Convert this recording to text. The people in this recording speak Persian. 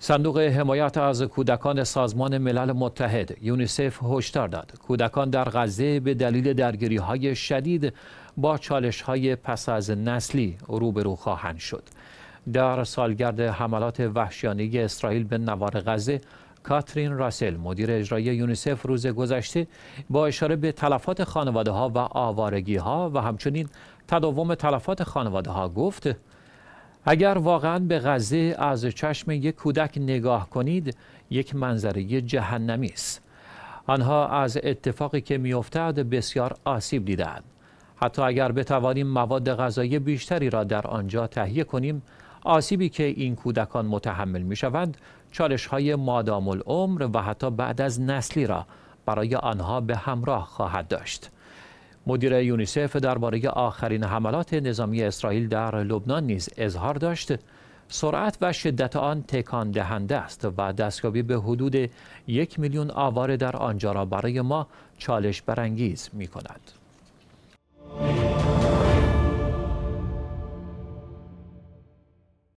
صندوق حمایت از کودکان سازمان ملل متحد یونیسف هشدار داد کودکان در غزه به دلیل درگیری های شدید با چالش های پس از نسلی روبرو خواهند شد در سالگرد حملات وحشیانه اسرائیل به نوار غزه کاترین راسل مدیر اجرایی یونیسف روز گذشته با اشاره به تلفات خانواده ها و آوارگی ها و همچنین تداوم تلفات خانواده ها گفت اگر واقعا به غزه از چشم یک کودک نگاه کنید یک منظره جهنمی است آنها از اتفاقی که میافتد بسیار آسیب دیدند حتی اگر بتوانیم مواد غذایی بیشتری را در آنجا تهیه کنیم آسیبی که این کودکان متحمل می شوند چالش های مادام العمر و حتی بعد از نسلی را برای آنها به همراه خواهد داشت مدیر یونیسف درباره آخرین حملات نظامی اسرائیل در لبنان نیز اظهار داشت سرعت و شدت آن تکان دهنده است و دستیابی به حدود یک میلیون آواره در آنجا را برای ما چالش برانگیز می کند.